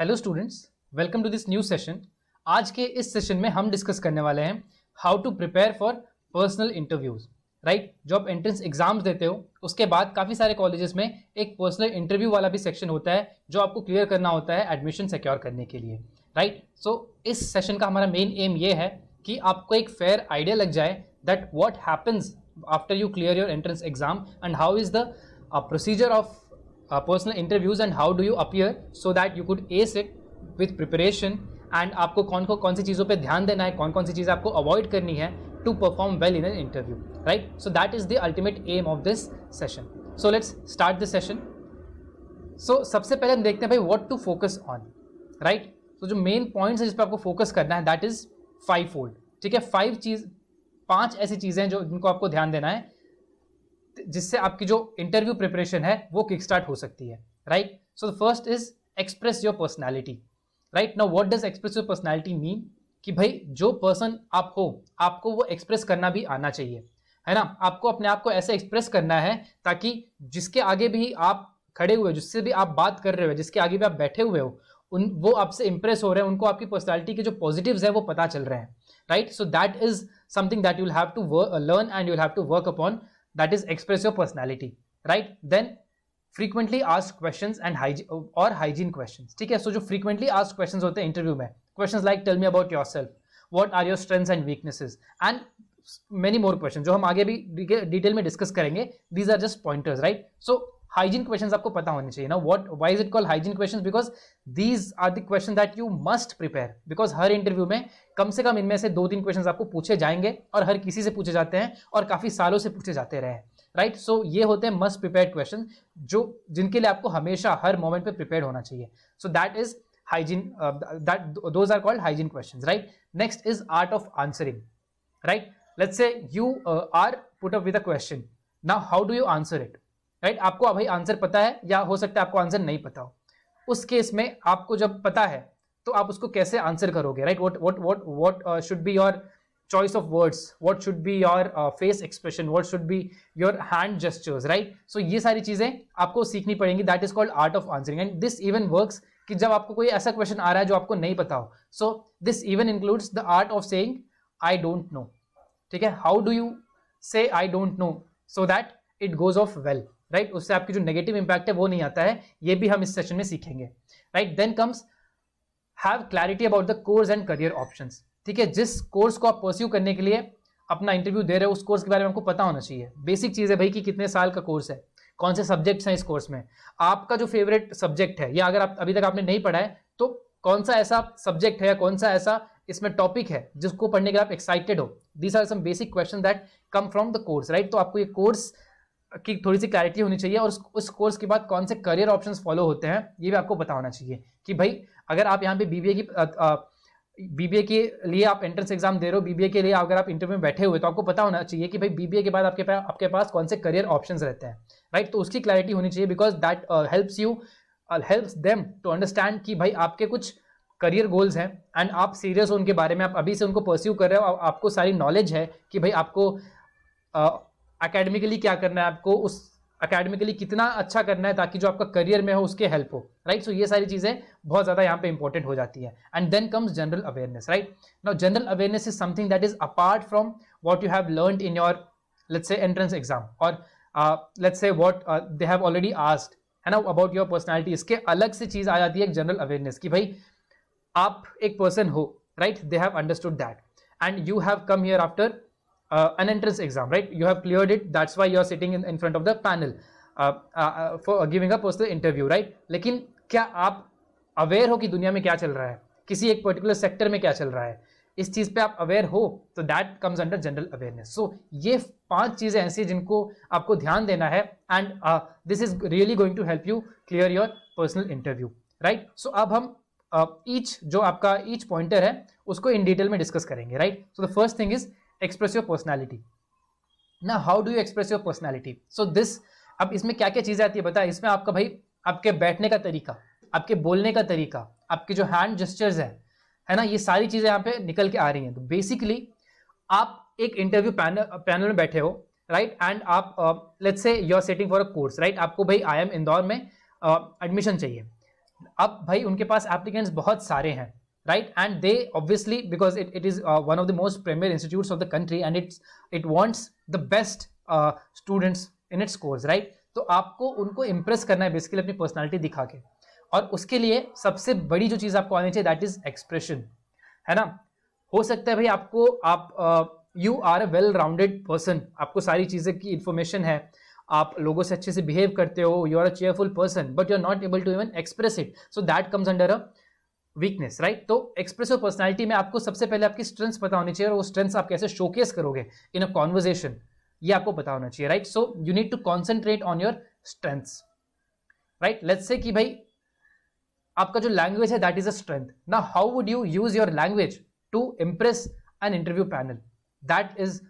Hello students welcome to this new session आज के इस सेशन में हम डिस्कस करने वाले हैं how to prepare for personal interviews right जो आप एंट्रेंस एग्जाम्स देते हो उसके बाद काफ़ी सारे कॉलेजेस में एक पर्सनल इंटरव्यू वाला भी सेक्शन होता है जो आपको क्लियर करना होता है एडमिशन सिक्योर करने के लिए राइट right? सो so, इस सेशन का हमारा मेन एम ये है कि आपको एक फेयर आइडिया लग जाए that what happens after you clear your entrance exam and how is the procedure of uh, personal interviews and how do you appear so that you could ace it with preparation and आपको कौन को कौन सी चीज़ों पर ध्यान देना है कौन कौन सी चीज़ आपको अवॉइड करनी है to perform well in an interview right so that is the ultimate aim of this session so let's start this session so सबसे पहले हम देखते हैं भाई what to focus on right so जो मेन पॉइंट्स है जिस पर आपको फोकस करना है दैट इज़ फाइव फोल्ड ठीक है फाइव चीज़ पांच ऐसी चीज़ें हैं जो जिनको आपको ध्यान देना है जिससे आपकी जो इंटरव्यू प्रिपरेशन है वो किक स्टार्ट हो सकती है right so the first is express your personality right now what does express your personality mean कि भाई जो पर्सन आप हो आपको वो एक्सप्रेस करना भी आना चाहिए है ना आपको अपने आप को ऐसे एक्सप्रेस करना है ताकि जिसके आगे भी आप खड़े हुए जिससे भी आप बात कर रहे हो जिसके आगे भी आप बैठे हुए हो उन वो आपसे इंप्रेस हो रहे हैं उनको आपकी पर्सनैलिटी के जो पॉजिटिव्स है वो पता चल रहे हैं right so that is something that you'll have to learn and you'll have to work upon that is express your personality right then frequently ask question and और हाइजीन क्वेश्चन ठीक है सो जो फ्रीक्वेंटली आस्क क्वेश्चन होते हैं interview में question like tell me about yourself what are your strengths and weaknesses and many more question जो हम आगे भी डिटेल में डिस्कस करेंगे these are just pointers right so hygiene questions आपको पता होने चाहिए ना what why it called hygiene questions because these are the question that you must prepare because हर इंटरव्यू में कम से कम इनमें से दो तीन क्वेश्चन आपको पूछे जाएंगे और हर किसी से पूछे जाते हैं और काफी सालों से पूछे जाते रहे राइट right? सो so, ये होते हैं मस्ट प्रिपेयर क्वेश्चन जो जिनके लिए आपको हमेशा हर मोमेंट पे प्रिपेयर होना चाहिए so that is hygiene that though are called hygiene question right next is art of answering right let's say you are put up with a question now how do you answer it right आपको अभी answer पता है या हो सकता है आपको answer नहीं पता हो उस केस में आपको जब पता है तो आप उसको कैसे आंसर करोगे right what what what what should be your choice of words what should be your face expression what should be your hand gestures right so ये सारी चीजें आपको सीखनी पड़ेंगी that is called art of answering and this even work कि जब आपको कोई ऐसा क्वेश्चन आ रहा है जो आपको नहीं पता हो so this even includes the art of saying I don't know ठीक है how do you say I don't know so that it goes off well right उससे आपकी जो नेगेटिव इंपैक्ट है वो नहीं आता है ये भी हम इस सेशन में सीखेंगे right then comes have clarity about the course and career option ठीक है जिस कोर्स को आप परस्यू करने के लिए अपना इंटरव्यू दे रहे हो उस कोर्स के बारे में आपको पता होना चाहिए बेसिक चीज़ है भाई कि कितने साल का कोर्स है कौन से सब्जेक्ट्स हैं इस कोर्स में आपका जो फेवरेट सब्जेक्ट है या अगर आप अभी तक आपने नहीं पढ़ा है तो कौन सा ऐसा सब्जेक्ट है या कौन सा ऐसा इसमें टॉपिक है जिसको पढ़ने के आप एक्साइटेड हो these are some basic question that come from the course right तो आपको ये कोर्स की थोड़ी सी क्लैरिटी होनी चाहिए और उस कोर्स के बाद कौन से करियर ऑप्शन फॉलो होते हैं ये भी आपको पता होना चाहिए कि भाई अगर आप यहाँ पे बीबीए की बीबीए के लिए आप एंट्रेंस एग्जाम दे रहे हो बीबीए के लिए अगर आप इंटरव्यू में बैठे हुए तो आपको पता होना चाहिए कि भाई बीबीए के बाद आपके पास आपके पास कौन से करियर ऑप्शंस रहते हैं राइट तो उसकी क्लैरिटी होनी चाहिए because that helps you helps them to understand कि भाई आपके कुछ करियर गोल्स हैं एंड आप सीरियस हो उनके बारे में आप अभी से उनको परस्यू कर रहे हो आपको सारी नॉलेज है कि भाई आपको अकेडमिकली क्या करना है आपको उस अकेडमिकली कितना अच्छा करना है ताकि जो आपका करियर में हो उसके हेल्प हो राइट सो so, ये सारी चीज़ें बहुत ज़्यादा यहाँ पे इंपॉर्टेंट हो जाती है and then comes general awareness right now general awareness is something that is apart from what you have learn in your let's say entrance exam और let's say what they have already asked है ना about your personality इसके अलग से चीज़ आ जाती है एक general awareness की भाई आप एक पर्सन हो right they have understood that and you have come here after uh, an entrance exam, right? You have cleared it. That's why you are sitting in, in front of the panel uh, uh, for giving a personal interview, right? lekin kya aap aware ho ki duniya mein kya chal raha hai kisi ek particular sector mein kya chal raha hai इस चीज़ पे आप aware हो तो that comes under general awareness so ये पांच चीज़ें ऐसी जिनको आपको ध्यान देना है and this is really going to help you clear your personal interview right so अब हम ईच uh, जो आपका ईच पॉइंटर है उसको इन डिटेल में डिस्कस करेंगे right so the first thing is express your personality ना how do you express your personality so this अब इसमें क्या क्या चीज़ें आती है बताए इसमें आपका भाई आपके बैठने का तरीका आपके बोलने का तरीका आपके जो हैंड जेस्टर्स हैं है ना ये सारी चीज़ें यहाँ पे निकल के आ रही हैं तो बेसिकली आप एक इंटरव्यू पैनल पैनल में बैठे हो राइट एंड आप let's say you are setting for a course right आपको भाई आई एम इंदौर में एडमिशन uh, चाहिए अब भाई उनके पास एप्लीकेंट्स बहुत सारे हैं right and they obviously because it, it is uh, one of the most premier institutes of the country and it's it wants the best uh, students in its course right तो आपको उनको impress करना है basically अपनी personality दिखा के और उसके लिए सबसे बड़ी जो चीज़ आपको आनी चाहिए दैट इज एक्सप्रेशन है ना हो सकता है भाई आपको आप you are a well rounded person आपको सारी चीज़ें की इन्फॉर्मेशन है आप लोगों से अच्छे से बिहेव करते हो you are a cheerful person but you are not able to even express it so that comes under a weakness right तो एक्सप्रेसिव पर्सनालिटी में आपको सबसे पहले आपकी स्ट्रेंथ्स पता होनी चाहिए और वो स्ट्रेंथ्स आप कैसे शोकेस करोगे इन अ कॉन्वर्जेशन ये आपको पता होना चाहिए right so you need to concentrate on your strengths right let's say कि भाई आपका जो लैंग्वेज है दैट इज अ स्ट्रेंथ ना how would you use your language to impress an interview panel that is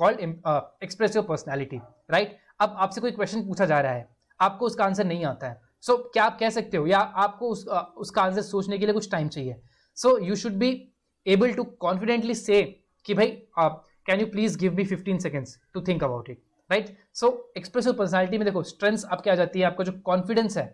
called expressive personality right अब आपसे कोई question पूछा जा रहा है आपको उसका आंसर नहीं आता है सो so, क्या आप कह सकते हो या आपको उस, उसका आंसर सोचने के लिए कुछ टाइम चाहिए so you should be able to confidently say कि भाई can you please give me fifteen seconds to think about it right so expressive personality में देखो स्ट्रेंथ आपके आ जाती है आपका जो कॉन्फिडेंस है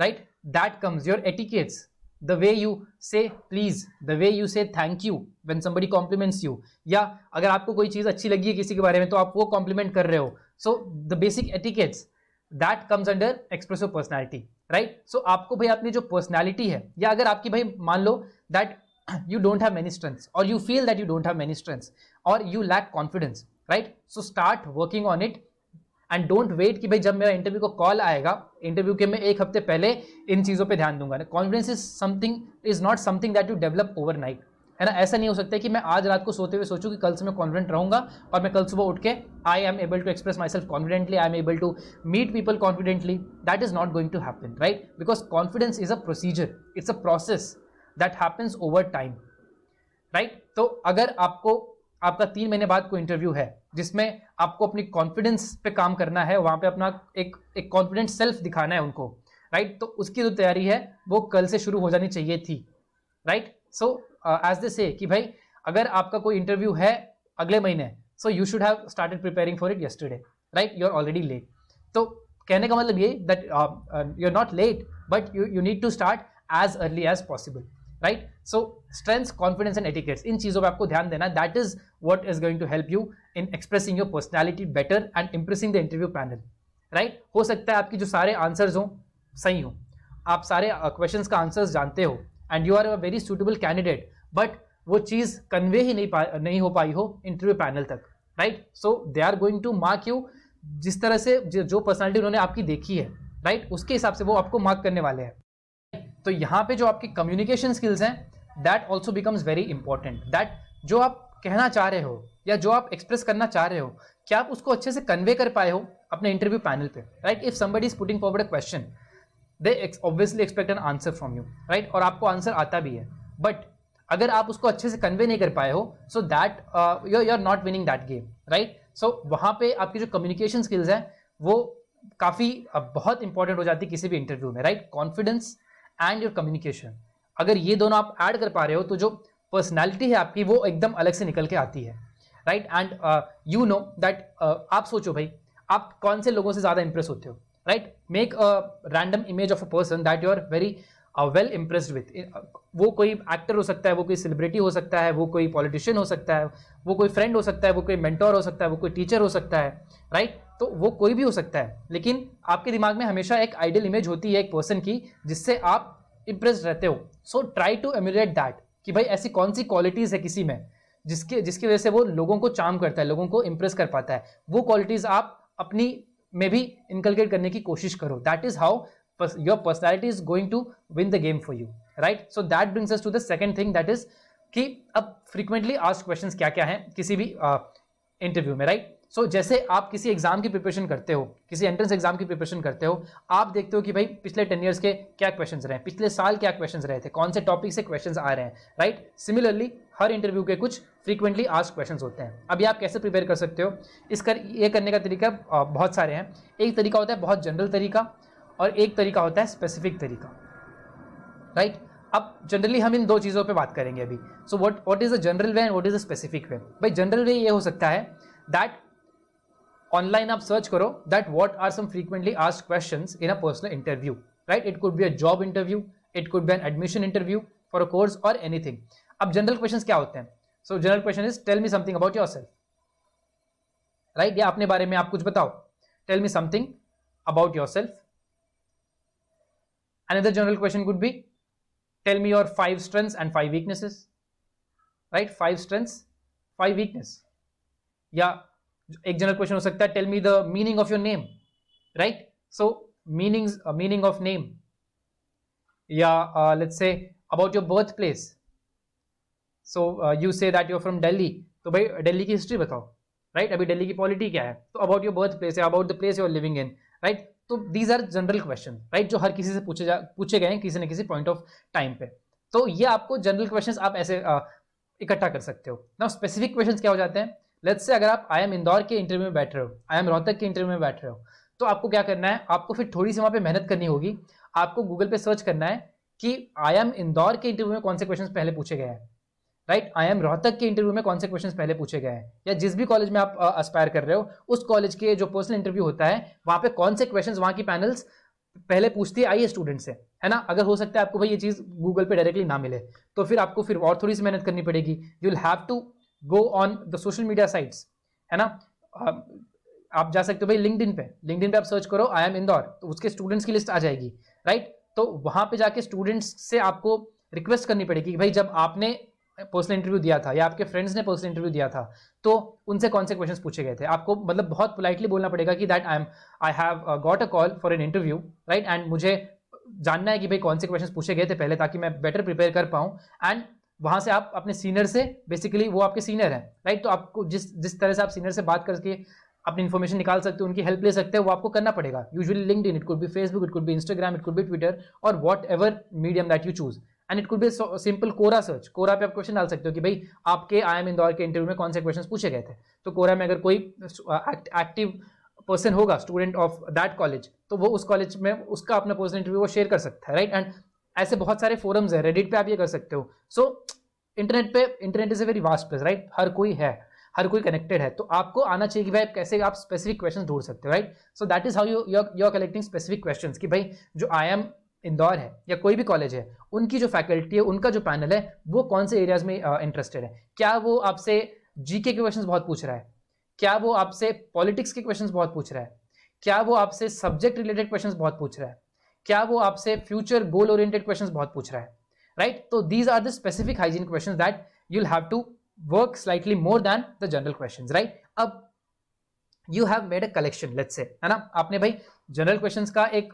right that comes your etiquettes the way you say please the way you say thank you when somebody compliments you या अगर आपको कोई चीज़ अच्छी लगी है किसी के बारे में तो आप वो कॉम्प्लीमेंट कर रहे हो so the basic etiquettes that comes under expressive personality right so आपको भाई अपनी जो पर्सनैलिटी है या अगर आपकी भाई मान लो that you don't have many strengths और you feel that you don't have many strengths और you lack confidence right so start working on it and don't wait कि भाई जब मेरा इंटरव्यू को कॉल आएगा इंटरव्यू के मैं एक हफ्ते पहले इन चीज़ों पर ध्यान दूंगा confidence is something is not something that you develop overnight है ना ऐसा नहीं हो सकता कि मैं आज रात को सोते हुए सोचूं कि कल से मैं कॉन्फिडेंट रहूंगा और मैं कल सुबह उठ के I am able to express myself confidently I am able to meet people confidently that is not going to happen right because confidence is a procedure it's a process that happens over time right तो अगर आपको आपका तीन महीने बाद कोई interview है जिसमें आपको अपनी कॉन्फिडेंस पे काम करना है वहाँ पे अपना एक एक कॉन्फिडेंट सेल्फ दिखाना है उनको राइट right? तो उसकी जो तैयारी है वो कल से शुरू हो जानी चाहिए थी राइट सो एज दे से कि भाई अगर आपका कोई इंटरव्यू है अगले महीने so you should have started preparing for it yesterday right you are already late तो कहने का मतलब ये that you are not late but you you need to start as early as possible right so strength confidence and etiquettes इन चीज़ों पर आपको ध्यान देना that is what is going to help you in expressing your personality better and impressing the interview panel right हो सकता है आपकी जो सारे आंसर्स हों सही हों आप सारे क्वेश्चंस uh, का आंसर्स जानते हो and you are a very suitable candidate but वो चीज़ कन्वे ही नहीं पा नहीं हो पाई हो इंटरव्यू पैनल तक right so they are going to mark you जिस तरह से जो पर्सनैलिटी उन्होंने आपकी देखी है राइट right? उसके हिसाब से वो आपको मार्क करने वाले हैं तो यहाँ पे जो आपकी कम्युनिकेशन स्किल्स हैं that also becomes very important that जो आप कहना चाह रहे हो या जो आप एक्सप्रेस करना चाह रहे हो क्या आप उसको अच्छे से कन्वे कर पाए हो अपने इंटरव्यू पैनल पे right if somebody is putting forward a question they obviously expect an answer from you right और आपको आंसर आता भी है बट अगर आप उसको अच्छे से कन्वे नहीं कर पाए हो so that you are not winning that game right so वहाँ पे आपकी जो कम्युनिकेशन स्किल्स हैं वो काफ़ी uh, बहुत इंपॉर्टेंट हो जाती है किसी भी इंटरव्यू में right confidence and your communication अगर ये दोनों आप ऐड कर पा रहे हो तो जो पर्सनैलिटी है आपकी वो एकदम अलग से निकल के आती है right and you know that आप सोचो भाई आप कौन से लोगों से ज़्यादा इंप्रेस होते हो right make a random image of a person that you are very well impressed with वो कोई एक्टर हो सकता है वो कोई सेलिब्रिटी हो सकता है वो कोई पॉलिटिशियन हो सकता है वो कोई फ्रेंड हो सकता है वो कोई मेंटोर हो सकता है वो कोई टीचर हो सकता है राइट right? तो वो कोई भी हो सकता है लेकिन आपके दिमाग में हमेशा एक आइडियल इमेज होती है एक पर्सन की जिससे आप इम्प्रेस रहते हो so try to emulate that कि भाई ऐसी कौन सी क्वालिटीज़ है किसी में जिसके जिसकी वजह से वो लोगों को चाम करता है लोगों को इम्प्रेस कर पाता है वो क्वालिटीज़ आप अपनी में भी इनकलकेट करने की कोशिश करो that is how your personality is going to win the game for you right so that brings us to the second thing that is कि अब फ्रीक्वेंटली आज क्वेश्चन क्या क्या हैं किसी भी इंटरव्यू uh, में राइट right? सो so, जैसे आप किसी एग्जाम की प्रिपरेशन करते हो किसी एंट्रेंस एग्जाम की प्रिपरेशन करते हो आप देखते हो कि भाई पिछले टेन ईयर्स के क्या क्वेश्चन रहे पिछले साल क्या क्वेश्चन रहे थे कौन से टॉपिक से क्वेश्चन आ रहे हैं राइट सिमिलरली हर इंटरव्यू के कुछ फ्रीक्वेंटली आस्क क्वेश्चंस होते हैं अभी आप कैसे प्रिपेयर कर सकते हो इस कर ये करने का तरीका बहुत सारे हैं एक तरीका होता है बहुत जनरल तरीका और एक तरीका होता है स्पेसिफिक तरीका राइट right? अब जनरली हम इन दो चीज़ों पे बात करेंगे अभी so what what is a general way and what is a specific way भाई जनरल वे ये हो सकता है दैट ऑनलाइन आप सर्च करो that what are some frequently ask question in a personal interview right it could be a job interview it could be an admission interview for a course और anything अब general question क्या होते हैं so general question is tell me something about yourself right या अपने बारे में आप कुछ बताओ tell me something about yourself another general question could be tell me your five strengths and five weaknesses right five strengths five weakness या एक general question हो सकता है tell me the meaning of your name right so meaning meaning of name या let's say about your birth place so you say that you're from daily तो भाई daily की history बताओ राइट अभी daily की पॉलिटी क्या है तो अबाउट योर बर्थ प्लेस है about the place you're living in right तो these are general question right जो हर किसी से पूछे जा पूछे गए हैं किसी न किसी पॉइंट ऑफ टाइम पे तो ये आपको जनरल क्वेश्चन आप ऐसे uh, इकट्ठा कर सकते हो ना स्पेसिफिक क्वेश्चन क्या हो जाते हैं लेट्स से अगर आप आई एम इंदौर के इंटरव्यू में बैठ रहे हो आई एम रोहतक के इंटरव्यू में बैठ रहे हो तो आपको क्या करना है आपको फिर थोड़ी सी वहाँ पे मेहनत करनी होगी आपको गूगल पे सर्च करना है कि आई एम इंदौर के इंटरव्यू में कौन से क्वेश्चन पहले पूछे गए हैं राइट आई एम रोहतक के इंटरव्यू में कौन से क्वेश्चंस पहले पूछे गए हैं या जिस भी कॉलेज में आप अस्पायर कर रहे हो उस कॉलेज के जो पर्सनल इंटरव्यू होता है वहां पे कौन से क्वेश्चंस वहां की पैनल्स पहले पूछती है आइए स्टूडेंट से है ना अगर हो सकता है आपको भाई ये चीज़ गूगल पे डायरेक्टली ना मिले तो फिर आपको फिर और थोड़ी सी मेहनत करनी पड़ेगी you will have to go on the social media sites है ना आप जा सकते हो भाई लिंकड पे लिंकड पे आप सर्च करो आई एम इंदौर तो उसके स्टूडेंट्स की लिस्ट आ जाएगी राइट तो वहां पे जाके स्टूडेंट्स से आपको रिक्वेस्ट करनी पड़ेगी कि भाई जब आपने पर्सनल इंटरव्यू दिया था या आपके फ्रेंड्स ने पर्सनल इंटरव्यू दिया था तो उनसे कौन से क्वेश्चन पूछे गए थे आपको मतलब बहुत पोलाइटली बोलना पड़ेगा कि that I am I have got a call for an interview right and मुझे जानना है कि भाई कौन से क्वेश्चन पूछे गए थे पहले ताकि मैं बेटर प्रिपेयर कर पाऊँ एंड वहाँ से आप अपने सीनियर से बेसिकली वो आपके सीनियर हैं राइट तो आपको जिस जिस तरह से आप सीनियर से बात करके अपनी इन्फॉर्मेशन निकाल सकते हो उनकी हेल्प ले सकते हो वो आपको करना पड़ेगा usually LinkedIn it could भी फेसबुक इट कुड भी इंस्टाग्राम इट कुड भी ट्विटर और whatever medium that you choose and it could be simple Quora search Quora पे आप क्वेश्चन डाल सकते हो कि भाई आपके आई एम इंदौर के इंटरव्यू में कौन से क्वेश्चन पूछे गए थे तो कोरा में अगर कोई एक्टिव पर्सन होगा स्टूडेंट ऑफ दैट कॉलेज तो वो उस कॉलेज में उसका अपना पर्सनल इंटरव्यू वो शेयर कर सकता है राइट एंड ऐसे बहुत सारे फोरम्स है रेडिट पे आप ये कर सकते हो सो इंटरनेट पे internet is a very vast place right हर कोई है हर कोई कनेक्टेड है तो आपको आना चाहिए कि भाई कैसे आप स्पेसिफिक क्वेश्चन ढूंढ सकते हो right so that is how you you are collecting specific question कि भाई जो आई एम इंदौर है या कोई भी कॉलेज है उनकी जो फैकल्टी है उनका जो पैनल है वो कौन से एरियाज में इंटरेस्टेड uh, है क्या वो आपसे जीके के क्वेश्चंस बहुत पूछ रहा है क्या वो आपसे पॉलिटिक्स के क्वेश्चंस बहुत पूछ रहा है क्या वो आपसे सब्जेक्ट रिलेटेड क्वेश्चंस बहुत पूछ रहा है क्या वो आपसे फ्यूचर गोल ओरिएंटेड क्वेश्चंस बहुत पूछ रहा है राइट तो these are the specific hygiene questions that you have to work slightly more than the general questions right अब you have made a collection let's say है ना आपने भाई जनरल क्वेश्चंस का एक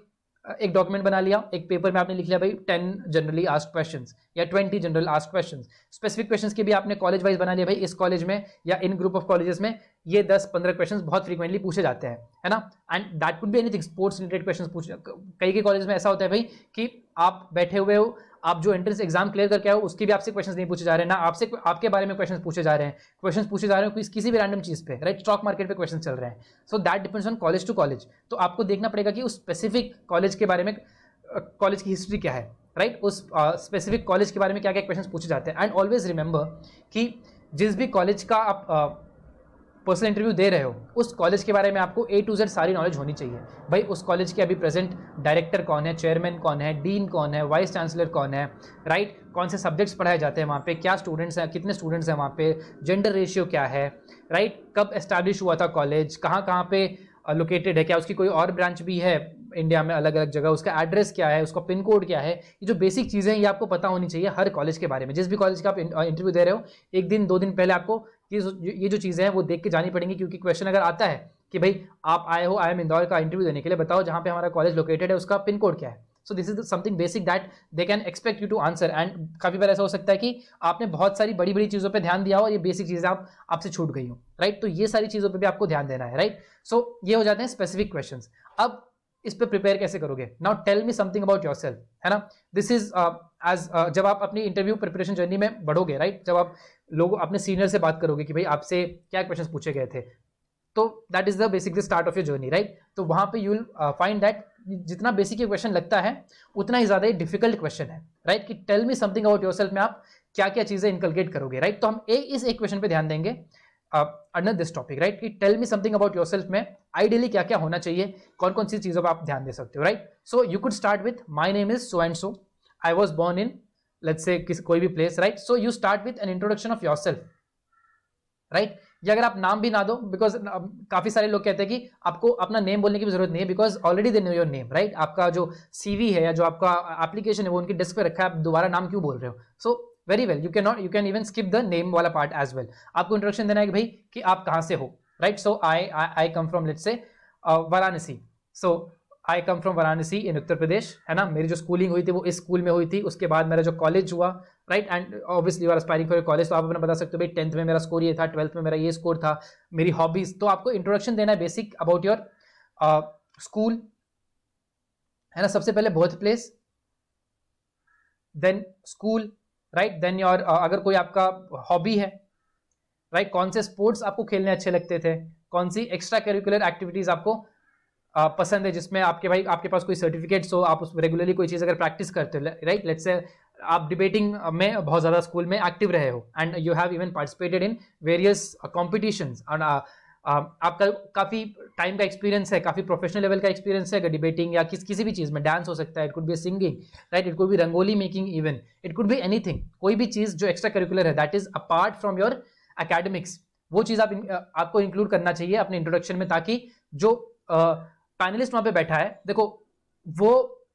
एक डॉक्यूमेंट बना लिया एक पेपर में आपने लिख लिया भाई टेन जनरली आस्क क्वेश्चन या twenty general ask question specific question के भी आपने कॉलेज वाइज बना लिया भाई इस कॉलेज में या इन ग्रुप ऑफ कॉलेजेस में ये दस पंद्रह क्वेश्चन बहुत फ्रीक्वेंटली पूछे जाते हैं है ना एंड दैट कुड भी एनीथिंग स्पोर्ट्स रिलेटेड क्वेश्चन पूछ कई के कॉलेज में ऐसा होता है भाई कि आप बैठे हुए हो आप जो एंट्रेंस एग्जाम क्लियर करके आओ उसके भी आपसे क्वेश्चन नहीं पूछे जा रहे हैं ना आपसे आपके बारे में क्वेश्चन पूछे जा रहे हैं क्वेश्चन पूछे जा रहे हैं किसी भी रैंडम चीज़ पे राइट स्टॉक मार्केट पे क्वेश्चन चल रहे हैं so that depends on college to college तो आपको देखना पड़ेगा कि उस स्पेसिफिक कॉलेज के बारे में कॉलेज की हिस्ट्री क्या है राइट right? उस स्पेसिफिक uh, कॉलेज के बारे में क्या क्या क्वेश्चन पूछे जाते हैं एंड ऑलवेज रिमेंबर कि जिस भी कॉलेज का आप uh, पर्सनल इंटरव्यू दे रहे हो उस कॉलेज के बारे में आपको ए टू जेड सारी नॉलेज होनी चाहिए भाई उस कॉलेज के अभी प्रेजेंट डायरेक्टर कौन है चेयरमैन कौन है डीन कौन है वाइस चांसलर कौन है राइट कौन से सब्जेक्ट्स पढ़ाए जाते हैं वहाँ पे क्या स्टूडेंट्स हैं कितने स्टूडेंट्स हैं वहाँ पे जेंडर रेशियो क्या है राइट कब एस्टैब्लिश हुआ था कॉलेज कहाँ कहाँ पे लोकेटेड है क्या उसकी कोई और ब्रांच भी है इंडिया में अलग अलग जगह उसका एड्रेस क्या है उसका पिन कोड क्या है ये जो बेसिक चीज़ें हैं ये आपको पता होनी चाहिए हर कॉलेज के बारे में जिस भी कॉलेज का आप इंटरव्यू दे रहे हो एक दिन दो दिन पहले आपको ये ये जो चीज़ें हैं वो देख के जानी पड़ेंगी क्योंकि क्वेश्चन अगर आता है कि भाई आप आए हो आई एम इंदौर का इंटरव्यू देने के लिए बताओ जहाँ पे हमारा कॉलेज लोकेटेड है उसका पिन कोड क्या है so this is something basic that they can expect you to answer एंड काफ़ी बार ऐसा हो सकता है कि आपने बहुत सारी बड़ी बड़ी चीज़ों पर ध्यान दिया हो और ये बेसिक चीज़ें आप आपसे छूट गई हो राइट तो ये सारी चीज़ों पर भी आपको ध्यान देना है राइट सो ये हो जाते हैं स्पेसिफिक क्वेश्चन अब इस पर प्रिपेयर कैसे करोगे now tell me something about yourself है ना दिस इज एज जब आप अपनी इंटरव्यू प्रिपरेशन जर्नी में बढ़ोगे राइट right? जब आप लोग अपने सीनियर से बात करोगे कि भाई आपसे क्या क्वेश्चन पूछे गए थे तो that is the basic start of your journey right तो वहां पे यू विल फाइंड दैट जितना बेसिक ये क्वेश्चन लगता है उतना ही ज्यादा ही डिफिकल्ट क्वेश्चन है राइट right? कि tell me something about your में आप क्या क्या चीजें इनकलकेट करोगे राइट right? तो हम ए, इस एक क्वेश्चन पे ध्यान देंगे अंडर दिस टॉपिक राइट कि tell me something about your में आइडियली क्या क्या होना चाहिए कौन कौन सी चीजों पर आप ध्यान दे सकते हो right so you could start with my name is so and so I was born in let's say किस कोई भी place right so you start with an introduction of yourself right या अगर आप नाम भी ना दो बिकॉज काफी सारे लोग कहते हैं कि आपको अपना नेम बोलने की जरूरत नहीं है because already they know your name right आपका जो सीवी है या जो आपका एप्लीकेशन है वो उनकी डेस्क पे रखा है आप दोबारा नाम क्यों बोल रहे हो so very well you can not you can even skip the name वाला पार्ट एज वेल आपको इंट्रोडक्शन देना है कि भाई कि आप कहाँ से हो right so I I come from let's say Varanasi so I come from Varanasi in Uttar Pradesh है ना मेरी जो स्कूलिंग हुई थी वो इस स्कूल में हुई थी उसके बाद मेरा जो कॉलेज हुआ right and obviously are aspiring for college तो आप अपना बता सकते हो भाई टेंथ में मेरा स्कोर ये था ट्वेल्थ में मेरा ये स्कोर था मेरी हॉबीज तो आपको इंट्रोडक्शन देना है बेसिक अबाउट योर स्कूल है ना सबसे पहले birth place then school right then your अगर कोई आपका हॉबी है राइट right? कौन से स्पोर्ट्स आपको खेलने अच्छे लगते थे कौन सी एक्स्ट्रा करिकुलर एक्टिविटीज आपको पसंद है जिसमें आपके भाई आपके पास कोई सर्टिफिकेट्स हो आप उस रेगुलरली कोई चीज़ अगर प्रैक्टिस करते हो राइट लेट्स से आप डिबेटिंग में बहुत ज़्यादा स्कूल में एक्टिव रहे हो and you have even participated in various competition and आपका काफ़ी टाइम का एक्सपीरियंस है काफ़ी प्रोफेशनल लेवल का एक्सपीरियंस है अगर डिबेटिंग या किस किसी भी चीज़ में डांस हो सकता है it could be singing right it could be rangoli making even it could be anything कोई भी चीज़ जो एक्स्ट्रा करिकुलर है that is apart from your academics वो चीज़ आप uh, आपको इंक्लूड करना चाहिए अपने इंट्रोडक्शन में ताकि जो uh, पैनलिस्ट वहां पे बैठा है देखो वो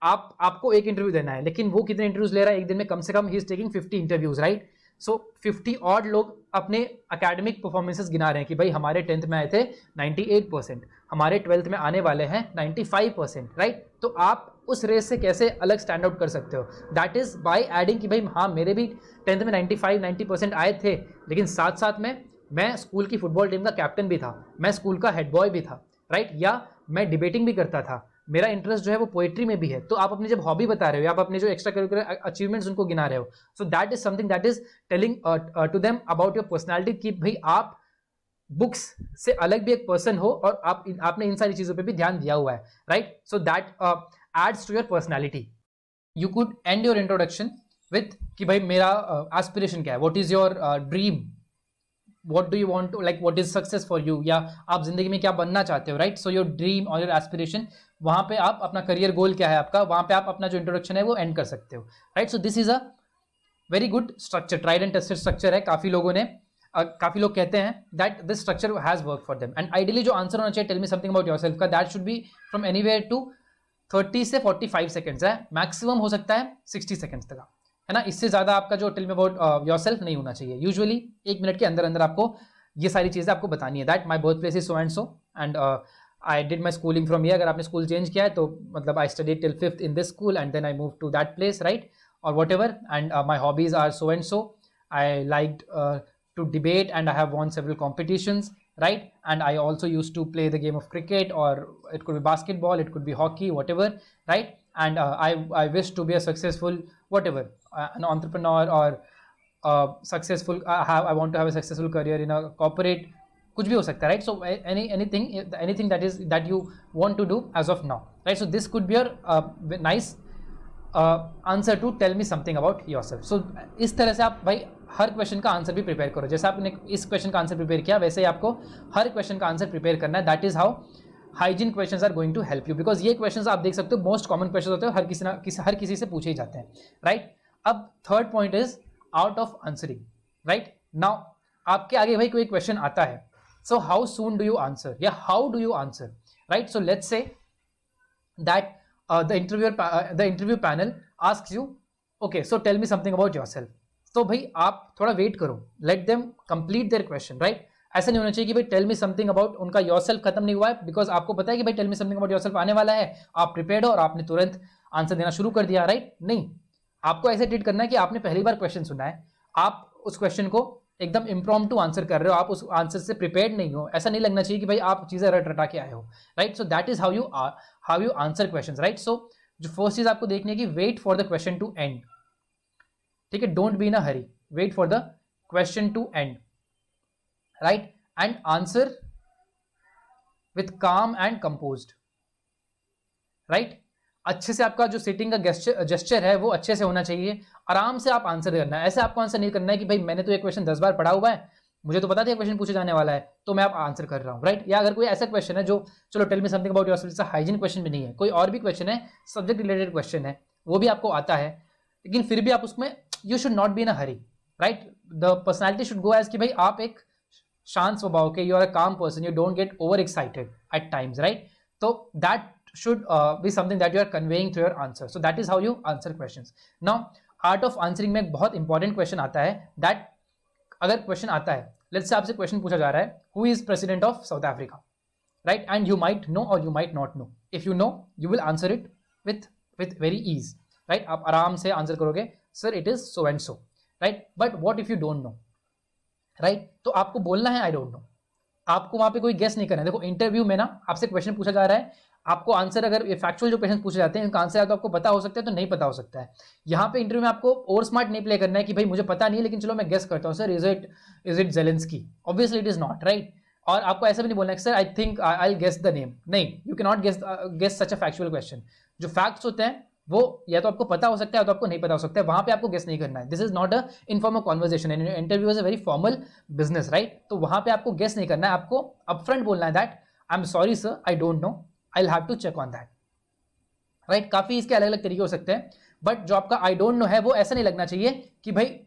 आप आपको एक इंटरव्यू देना है लेकिन वो कितने इंटरव्यूज ले रहा है एक दिन में कम से कम ही is taking fifty interviews right so fifty और लोग अपने अकेडमिक परफॉर्मेंसेस गिना रहे हैं कि भाई हमारे टेंथ में आए थे नाइन्टी एट परसेंट हमारे ट्वेल्थ में आने वाले हैं नाइन्टी फाइव परसेंट राइट तो आप उस रेस से कैसे अलग स्टैंड आउट कर सकते हो दैट इज़ बाई एडिंग कि भाई हाँ मेरे भी टेंथ में नाइन्टी फाइव नाइन्टी परसेंट आए थे लेकिन साथ साथ में मैं स्कूल की फुटबॉल टीम का कैप्टन भी था मैं स्कूल का हेड बॉय भी था राइट या मैं डिबेटिंग भी करता था मेरा इंटरेस्ट जो है वो पोएट्री में भी है तो आप अपनी जब हॉबी बता रहे हो आप अपने जो एक्स्ट्रा करिकुलर अचीवमेंट्स उनको गिना रहे हो so that is something that is telling to them about your personality कि भाई आप बुक्स से अलग भी एक पर्सन हो और आप आपने इन सारी चीज़ों पे भी ध्यान दिया हुआ है right so that adds to your personality you could end your introduction with कि भाई मेरा एस्पिरेशन uh, क्या है what is your dream what do you want to like what is success for you या आप जिंदगी में क्या बनना चाहते हो राइट सो योर ड्रीम और योर एस्पिरेशन वहाँ पे आप अपना करियर गोल क्या है आपका वहाँ पे आप अपना जो इंट्रोडक्शन है वो एंड कर सकते हो right so this is a very good structure tried and tested structure है काफ़ी लोगों ने uh, काफ़ी लोग कहते हैं that this structure has work for them and ideally जो आंसर होना चाहिए tell me something about yourself का that should be from anywhere to thirty से फोर्टी फाइव सेकेंड्स है मैक्सिमम हो सकता है सिक्सटी सेकेंड्स तक है ना इससे ज़्यादा आपका जो टिल में अबाउट योर सेल्फ नहीं होना चाहिए यूजुअली एक मिनट के अंदर अंदर आपको ये सारी चीज़ें आपको बतानी है that my birth place is so and so and I did my schooling from ये अगर आपने स्कूल चेंज किया है तो मतलब I study till fifth in this school and then I move to that place right और whatever and my hobbies are so and so I like to debate and I have won several competitions right and I also use to play the game of cricket और it could भी basketball it could भी hockey whatever right and I I wish to be a successful whatever, an entrepreneur or successful. I have I want to have a successful career in a corporate. कुछ भी हो सकता है right so any any anything that is that you want to do as of now right so this could be uh nice answer to tell me something about yourself so इस तरह से आप भाई हर question का answer भी prepare करो जैसे आपने इस क्वेश्चन का आंसर प्रिपेयर किया वैसे ही आपको हर क्वेश्चन का आंसर प्रिपेयर करना है that is how hygiene questions are going to help you because ये क्वेश्चंस आप देख सकते हो मोस्ट कॉमन क्वेश्चंस होते हैं हर किसी ना किस, हर किसी से पूछे ही जाते हैं राइट right? अब third point is out of answering right now आपके आगे भाई कोई क्वेश्चन आता है so how soon do you answer या how do you answer right so let's say that the interviewer the interview panel ask you okay so tell me something about your तो भाई आप थोड़ा वेट करो let them complete their question right ऐसा नहीं होना चाहिए कि भाई टेल मी समथिंग अबाउट उनका योर सेल्फ खत्म नहीं हुआ है बिकॉज आपको पता है कि भाई tell me something about yourself आने वाला है आप प्रिपेयर हो और आपने तुरंत आंसर देना शुरू कर दिया राइट नहीं आपको ऐसे ट्रीट करना है कि आपने पहली बार क्वेश्चन सुना है आप उस क्वेश्चन को एकदम इम्प्रॉम टू आंसर कर रहे हो आप उस आंसर से प्रिपेयर नहीं हो ऐसा नहीं लगना चाहिए कि भाई आप चीज़ें रट रटा के आए हो right so that is how you how you answer question right so जो फर्स्ट चीज़ आपको देखनी है कि wait for the question to end ठीक है don't be in a hurry wait for the question to end right and answer with calm and composed right अच्छे से आपका जो सेटिंग का जेस्चर है वो अच्छे से होना चाहिए आराम से आप आंसर करना है ऐसे आपको आंसर नहीं करना है कि भाई मैंने तो ये क्वेश्चन दस बार पढ़ा हुआ है मुझे तो पता था क्वेश्चन पूछे जाने वाला है तो मैं आप आंसर कर रहा हूँ राइट या अगर कोई ऐसा क्वेश्चन है जो चलो tell me something about your hygiene question भी नहीं है कोई और भी क्वेश्चन है सब्जेक्ट रिलेटेड क्वेश्चन है वो भी आपको आता है लेकिन फिर भी आप उसमें you should not be in a hurry right the personality should go as कि भाई आप एक शांत स्वभाव के you are a calm person you don't get over excited at times right तो that should be something that you are conveying through your answer so that is how you answer question now art of answering में एक बहुत important question आता है that अगर question आता है let's say आपसे क्वेश्चन पूछा जा रहा है who is president of South Africa right and you might know और you might not know if you know you will answer it with with very ease right आप आराम से आंसर करोगे sir it is so and so right but what if you don't know right तो आपको बोलना है आई don't no आपको वहां पे कोई गेस नहीं करना है देखो इंटरव्यू में ना आपसे क्वेश्चन पूछा जा रहा है आपको आंसर अगर ये फैक्चुअल जो क्वेश्चन पूछे जाते हैं इनका आंसर तो आपको पता हो सकता है तो नहीं पता हो सकता है यहाँ पे इंटरव्यू में आपको ओवर स्मार्ट नहीं प्ले करना है कि भाई मुझे पता नहीं लेकिन चलो मैं गेस करता हूँ sir is it is it Zelensky की obviously it is not right और आपको ऐसा भी नहीं बोलना है sir I think I guess the name नहीं you can not guess guess such a factual question जो फैक्ट्स होते हैं वो या तो आपको पता हो सकता है या तो आपको नहीं पता हो सकता है वहां पे आपको गेस नहीं करना है this is not a informal conversation interview is a very formal business right तो वहां पे आपको गेस नहीं करना है आपको अपफ्रंट बोलना है that I am sorry sir I don't know I have to check on that right काफी इसके अलग अलग तरीके हो सकते हैं बट जो आपका आई डोंट नो है वो ऐसा नहीं लगना चाहिए कि भाई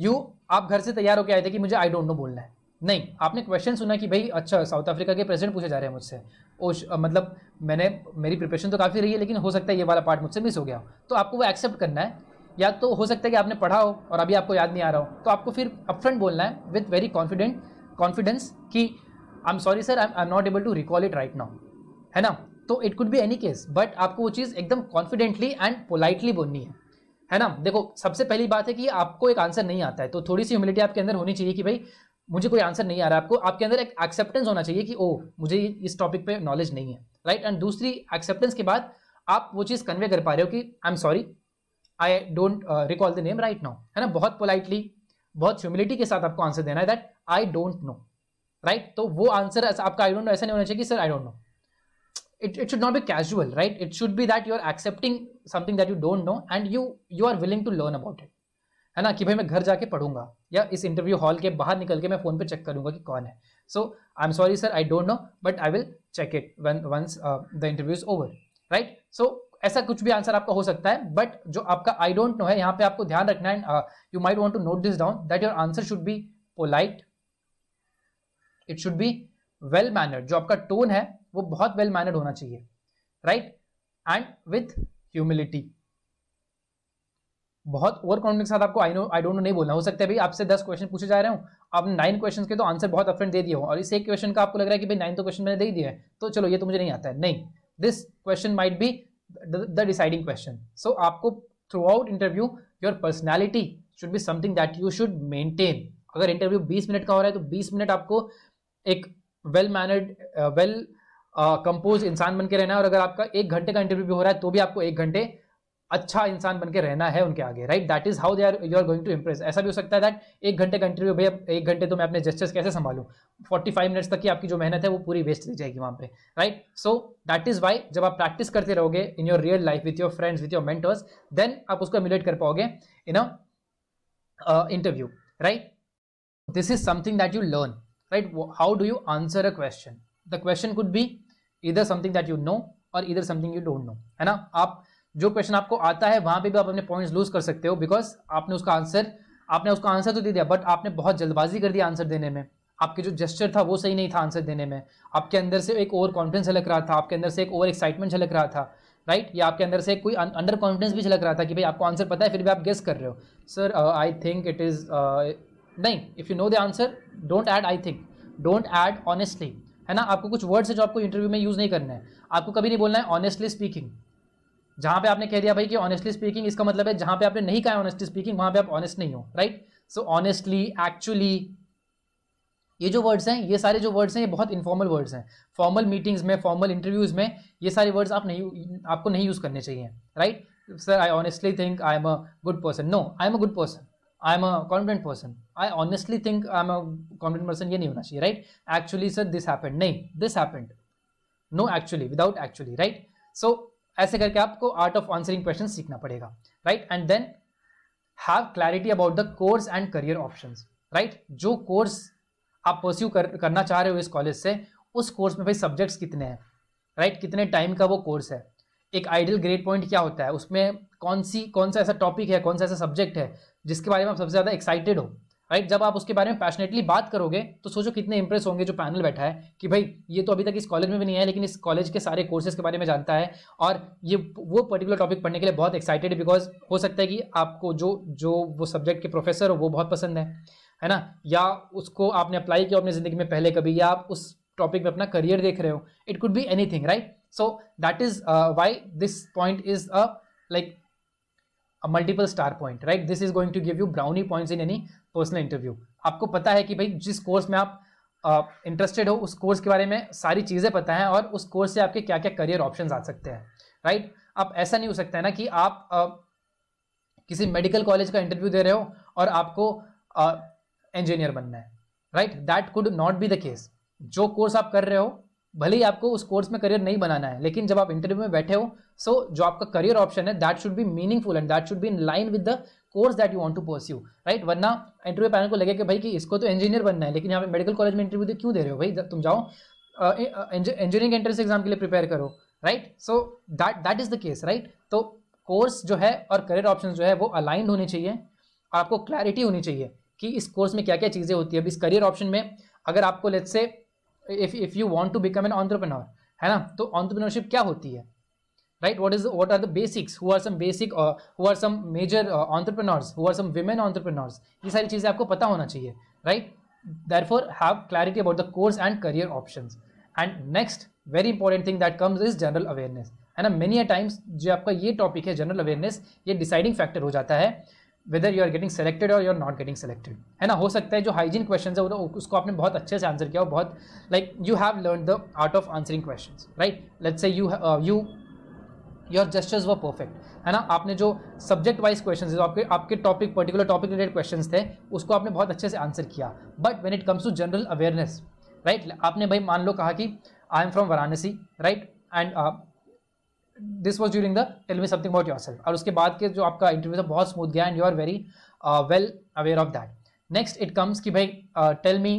यू आप घर से तैयार होकर आए थे कि मुझे आई डोंट नो बोलना है नहीं आपने क्वेश्चन सुना कि भाई अच्छा साउथ अफ्रीका के प्रेसिडेंट पूछे जा रहे हैं मुझसे ओश मतलब मैंने मेरी प्रिपरेशन तो काफ़ी रही है लेकिन हो सकता है ये वाला पार्ट मुझसे मिस हो गया हो तो आपको वो एक्सेप्ट करना है या तो हो सकता है कि आपने पढ़ा हो और अभी आपको याद नहीं आ रहा हो तो आपको फिर अपफ्रंट बोलना है विथ वेरी कॉन्फिडेंट कॉन्फिडेंस कि I am sorry sir I am not able to recall it right now है ना तो it could be any case but आपको वो चीज़ एकदम कॉन्फिडेंटली एंड पोलाइटली बोलनी है है ना देखो सबसे पहली बात है कि आपको एक आंसर नहीं आता है तो थोड़ी सी ह्यूमिलिटी आपके अंदर होनी चाहिए कि भाई मुझे कोई आंसर नहीं आ रहा आपको आपके अंदर एक एक्सेप्टेंस होना चाहिए कि ओ मुझे इस टॉपिक पे नॉलेज नहीं है राइट एंड दूसरी एक्सेप्टेंस के बाद आप वो चीज़ कन्वे कर पा रहे हो कि I am sorry I don't recall the name right now है ना बहुत पोलाइटली बहुत ह्यूमिलिटी के साथ आपको आंसर देना है that I don't know right तो वो आंसर आपका आई डोंट नो ऐसा नहीं होना चाहिए कि sir I don't know it it should not be casual right it should be that you are accepting something that you don't know and you you are willing to learn about it है ना कि भाई मैं घर जाके पढ़ूंगा या इस इंटरव्यू हॉल के बाहर निकल के मैं फ़ोन पे चेक करूंगा कि कौन है so I am sorry sir I don't know but I will check it one once the interview is over right so ऐसा कुछ भी आंसर आपका हो सकता है बट जो आपका आई डोंट नो है यहाँ पे आपको ध्यान रखना है you might want to note this down that your answer should be polite it should be well mannered जो आपका टोन है वो बहुत वेल well मैनर्ड होना चाहिए राइट एंड विथ ह्यूमिलिटी बहुत ओवर कॉन्फिडेंस के साथ आपको I know I don't know नहीं बोलना हो सकता है भाई आपसे दस क्वेश्चन पूछे जा रहे हो आपने नाइन क्वेश्चन के तो आंसर बहुत अपफ्रेंट दे दिए हो और इस एक क्वेश्चन का आपको लग रहा है कि भाई नाइन तो क्वेश्चन मैंने दे दिया है तो चलो ये तो मुझे नहीं आता है नहीं this question might be the deciding question so आपको throughout interview your personality should be something that you should maintain अगर इंटरव्यू बीस मिनट का हो रहा है तो बीस मिनट आपको एक वेल मैनर्ड वेल कंपोज इंसान बन के रहना है और अगर आपका एक घंटे का इंटरव्यू भी हो रहा है तो भी आपको एक घंटे अच्छा इंसान बनकर रहना है उनके आगे right that is how they are you are going to impress ऐसा भी हो सकता है दैट एक घंटे का इंटरव्यू भैया एक घंटे तो मैं अपने जेस्टर्स कैसे संभालू फोर्टी फाइव मिनट्स तक की आपकी जो मेहनत है वो पूरी वेस्ट रह जाएगी वहाँ पे right so that is why जब आप प्रैक्टिस करते रहोगे in your real life with your friends with your mentors then आप उसको एम्यूलेट कर पाओगे in a interview right this is something that you learn right how do you answer a question the question could be इधर something that you know और इधर something you don't no है ना आप जो क्वेश्चन आपको आता है वहां पे भी आप अपने पॉइंट्स लूज कर सकते हो बिकॉज आपने उसका आंसर आपने उसका आंसर तो दे दिया बट आपने बहुत जल्दबाजी कर दिया आंसर देने में आपके जो जेस्चर था वो सही नहीं था आंसर देने में आपके अंदर से एक ओवर कॉन्फिडेंस झलक रहा था आपके अंदर से एक ओवर एक्साइटमेंट झलक रहा था राइट right? या आपके अंदर से कोई अंडर कॉन्फिडेंस भी झलक रहा था कि भाई आपको आंसर पता है फिर भी आप गेस कर रहे हो sir I think it is नहीं if you know the answer don't add I think don't add honestly है ना आपको कुछ वर्ड्स है जो आपको इंटरव्यू में यूज़ नहीं करना है आपको कभी नहीं बोलना है ऑनेस्टली स्पीकिंग जहां पे आपने कह दिया भाई कि ऑनेस्टली स्पीकिंग इसका मतलब है जहां पे आपने नहीं कहा ऑनेस्टली स्पीकिंग वहां पे आप ऑनेस्ट नहीं हो राइट सो ऑनेस्टली एक्चुअली ये जो वर्ड्स हैं ये सारे जो वर्ड्स हैं ये बहुत इनफॉर्मल वर्ड्स हैं फॉर्मल मीटिंग्स में फॉर्मल इंटरव्यूज में ये सारे वर्ड्स आप नहीं आपको नहीं यूज करने चाहिए right sir I honestly think I am a good person no I am a good person I am a confident person I honestly think I am a confident person ये नहीं होना चाहिए right actually sir this happened नहीं this happened no actually without actually right so ऐसे करके आपको art of answering question सीखना पड़ेगा right and then have clarity about the course and career option right जो कोर्स आप परस्यू कर, करना चाह रहे हो इस कॉलेज से उस कोर्स में भाई सब्जेक्ट्स कितने हैं राइट right? कितने टाइम का वो कोर्स है एक आइडियल ग्रेड पॉइंट क्या होता है उसमें कौन सी कौन सा ऐसा टॉपिक है कौन सा ऐसा सब्जेक्ट है जिसके बारे में आप सबसे ज़्यादा एक्साइटेड हो राइट जब आप उसके बारे में पैशनेटली बात करोगे तो सोचो कितने इंप्रेस होंगे जो पैनल बैठा है कि भाई ये तो अभी तक इस कॉलेज में भी नहीं है लेकिन इस कॉलेज के सारे कोर्सेज के बारे में जानता है और ये वो पर्टिकुलर टॉपिक पढ़ने के लिए बहुत एक्साइटेड बिकॉज हो सकता है कि आपको जो जो वो सब्जेक्ट के प्रोफेसर हो वो बहुत पसंद है है ना या उसको आपने अप्लाई किया अपनी ज़िंदगी में पहले कभी या आप उस टॉपिक में अपना करियर देख रहे हो it could be any right so that is why this point is a like multiple star point right this is going to give you brownie brownie in any personal interview आपको पता है कि भाई जिस course में आप interested हो उस कोर्स के बारे में सारी चीज़ें पता हैं और उस कोर्स से आपके क्या क्या करियर ऑप्शन आ सकते हैं राइट आप ऐसा नहीं हो सकता है ना कि आप आ, किसी मेडिकल कॉलेज का इंटरव्यू दे रहे हो और आपको इंजीनियर बनना है right that could not be the case जो कोर्स आप कर रहे हो भले ही आपको उस कोर्स में करियर नहीं बनाना है लेकिन जब आप इंटरव्यू में बैठे हो सो so, जो आपका करियर ऑप्शन है that should be meaningful and that should be in line with the course that you want to pursue right वरना इंटरव्यू पैनल को लगे कि भाई कि इसको तो इंजीनियर बनना है लेकिन यहाँ पे मेडिकल कॉलेज में इंटरव्यू तो क्यों दे रहे हो भाई तुम जाओ इंजीनियरिंग एंट्रेंस एग्जाम के लिए प्रिपेयर करो right so that that is the case right तो कोर्स जो है और करियर ऑप्शन जो है वो अलाइंड होने चाहिए आपको क्लैरिटी होनी चाहिए कि इस कोर्स में क्या क्या चीज़ें होती है अब इस करियर ऑप्शन में अगर आपको लेट से if if you want to become an entrepreneur है ना तो ऑन्ट्रप्रनोरशिप क्या होती है right what is the, what are the basics who are some basic uh, who are some major uh, entrepreneurs who are some women entrepreneurs ye sari cheeze aapko pata hona chahiye right therefore have clarity about the course and career options and next very important thing that comes is general awareness and ना many a times jo जो आपका ये topic है general awareness ये deciding factor हो जाता है whether you are getting selected और you are not getting selected है ना हो सकता है जो hygiene question usko aapne bahut acche se answer kiya ho bahut like you have learned the art of answering questions right let's say you uh, you your gestures were perfect है ना आपने जो सब्जेक्ट वाइज क्वेश्चन जो आपके आपके topic particular topic related question थे उसको आपने बहुत अच्छे से आंसर किया but when it comes to general awareness right आपने भाई मान लो कहा कि I am from Varanasi right and this was during the tell me something about yourself और उसके बाद के जो आपका इंटरव्यू था बहुत स्मूथ गया and you are very well aware of that next it comes कि भाई tell me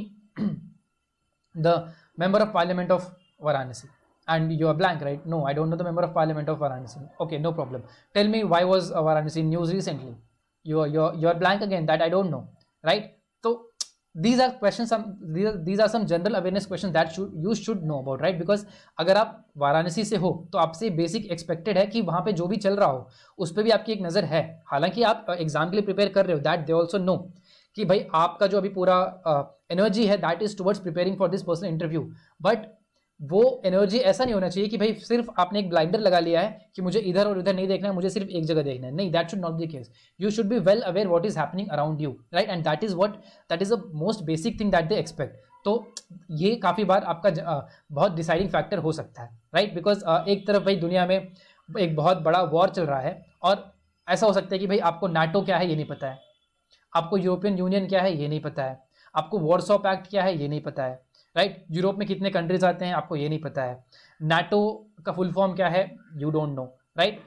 the member of parliament of Varanasi and you are blank, right? No, I don't know the member of parliament of Varanasi. Okay, no problem. Tell me why was uh, Varanasi news recently? You are, you are, you are blank again. That I don't know, right? So these are questions. Some these are, these are some general awareness questions that should you should know about, right? Because agar अगर आप वाराणसी से हो तो basic expected hai ki wahan pe jo bhi chal raha ho us pe bhi aapki ek nazar hai halanki aap uh, exam ke liye prepare kar rahe ho that they also know कि भाई आपका जो अभी पूरा energy uh, है that is towards preparing for this personal interview but वो energy ऐसा नहीं होना चाहिए कि भाई सिर्फ आपने एक ब्लाइंडर लगा लिया है कि मुझे इधर और उधर नहीं देखना है मुझे सिर्फ एक जगह देखना है नहीं that should not be case you should be well aware what is happening around you right and that is what that is a most basic thing that they expect तो ये काफ़ी बार आपका ज, आ, बहुत डिसाइडिंग फैक्टर हो सकता है right right? Because एक तरफ भाई दुनिया में एक बहुत बड़ा वॉर चल रहा है और ऐसा हो सकता है कि भाई आपको नाटो क्या है ये नहीं पता है आपको यूरोपियन यूनियन क्या है ये नहीं पता है आपको ऑफ एक्ट क्या है ये नहीं पता है राइट यूरोप में कितने कंट्रीज आते हैं आपको ये नहीं पता है नाटो का फुल फॉर्म क्या है you don't know right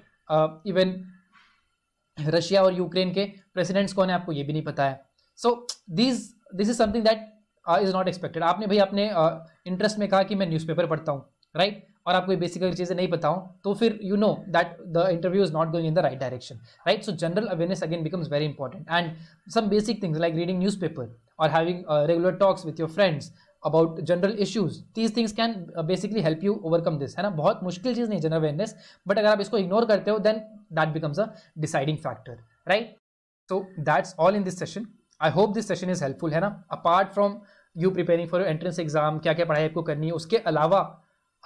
even Russia और यूक्रेन के प्रेसिडेंट्स कौन है आपको ये भी नहीं पता है so this this is something that is not expected आपने भाई अपने इंटरेस्ट uh, में कहा कि मैं न्यूज़पेपर पढ़ता हूँ राइट right? और आपको ये चीज़ें नहीं पता हूँ तो फिर you know that the interview is not going in the right direction right so general awareness again becomes very important and some basic things like reading newspaper और having regular talks with your friends about general issues these things can basically help you overcome this है ना बहुत मुश्किल चीज़ नहीं general awareness but अगर आप इसको ignore करते हो then that becomes a deciding factor right so that's all in this session I hope this session is helpful है ना apart from you preparing for entrance exam क्या क्या पढ़ाई आपको करनी है उसके अलावा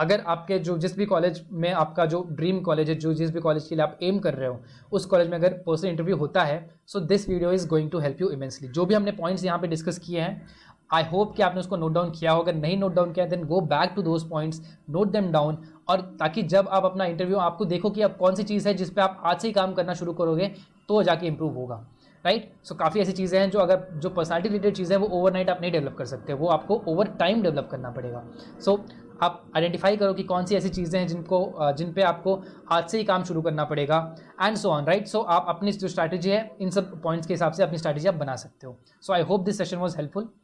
अगर आपके जो जिस भी कॉलेज में आपका जो ड्रीम कॉलेज है जो जिस भी कॉलेज के लिए आप एम कर रहे हो उस कॉलेज में अगर पर्सनल इंटरव्यू होता है so this video is going to help you immensely जो भी हमने पॉइंट्स यहाँ पे डिस्कस किए हैं आई होप कि आपने उसको नोट डाउन किया होगा नहीं नोट डाउन किया then go back to those points note them down और ताकि जब आप अपना इंटरव्यू आपको देखो कि आप कौन सी चीज़ है जिस पर आप आज से ही काम करना शुरू करोगे तो जाके इम्प्रूव होगा राइट right? सो so, काफ़ी ऐसी चीज़ें हैं जो अगर जो पर्सनलिटी रिलेटेड चीज़ें हैं वो ओवरनाइट आप नहीं डेवलप कर सकते वो आपको ओवर टाइम डेवलप करना पड़ेगा सो so, आप आइडेंटिफाई करो कि कौन सी ऐसी चीज़ें हैं जिनको जिन पे आपको आज से ही काम शुरू करना पड़ेगा and so on right so आप अपनी जो स्ट्रैटेजी है इन सब पॉइंट्स के हिसाब से अपनी स्ट्रैटेजी आप बना सकते हो so I hope this session was helpful